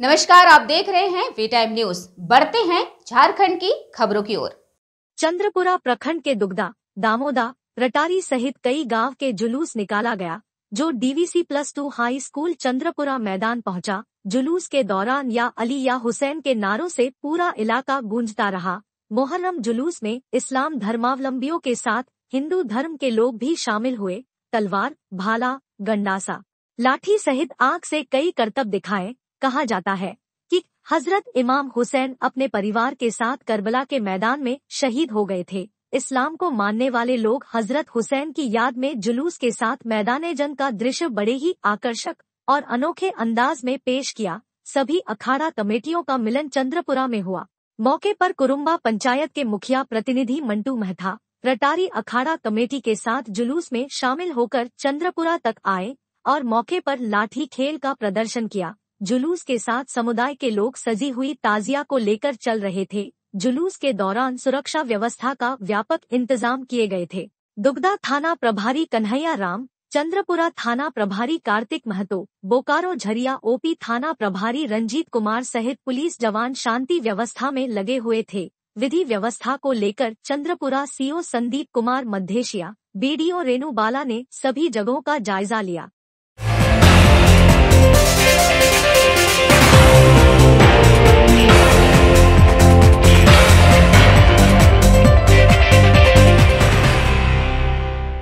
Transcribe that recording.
नमस्कार आप देख रहे हैं वी टाइम न्यूज बढ़ते हैं झारखंड की खबरों की ओर चंद्रपुरा प्रखंड के दुगदा दामोदा रटारी सहित कई गांव के जुलूस निकाला गया जो DVC plus two high school Chandrapura मैदान पहुंचा जुलूस के दौरान या अली या हुसैन के नारों से पूरा इलाका गूंजता रहा मोहर्रम जुलूस में इस्लाम धर्मावलंबियों के साथ हिंदू धर्म के लोग भी शामिल हुए तलवार भाला गंडासा लाठी सहित आग से कई करतब दिखाए कहा जाता है कि हजरत इमाम हुसैन अपने परिवार के साथ करबला के मैदान में शहीद हो गए थे इस्लाम को मानने वाले लोग हजरत हुसैन की याद में जुलूस के साथ मैदान जंग का दृश्य बड़े ही आकर्षक और अनोखे अंदाज में पेश किया सभी अखाड़ा कमेटियों का मिलन चंद्रपुरा में हुआ मौके पर कुरुम्बा पंचायत के मुखिया प्रतिनिधि मंटू मेहता रटारी अखाड़ा कमेटी के साथ जुलूस में शामिल होकर चंद्रपुरा तक आए और मौके पर लाठी खेल का प्रदर्शन किया जुलूस के साथ समुदाय के लोग सजी हुई ताजिया को लेकर चल रहे थे जुलूस के दौरान सुरक्षा व्यवस्था का व्यापक इंतजाम किए गए थे दुग्धा थाना प्रभारी कन्हैया राम चंद्रपुरा थाना प्रभारी कार्तिक महतो बोकारो झरिया ओपी थाना प्रभारी रंजीत कुमार सहित पुलिस जवान शांति व्यवस्था में लगे हुए थे विधि व्यवस्था को लेकर चंद्रपुरा सीओ संदीप कुमार मध्येशिया बीडीओ बाला ने सभी जगहों का जायजा लिया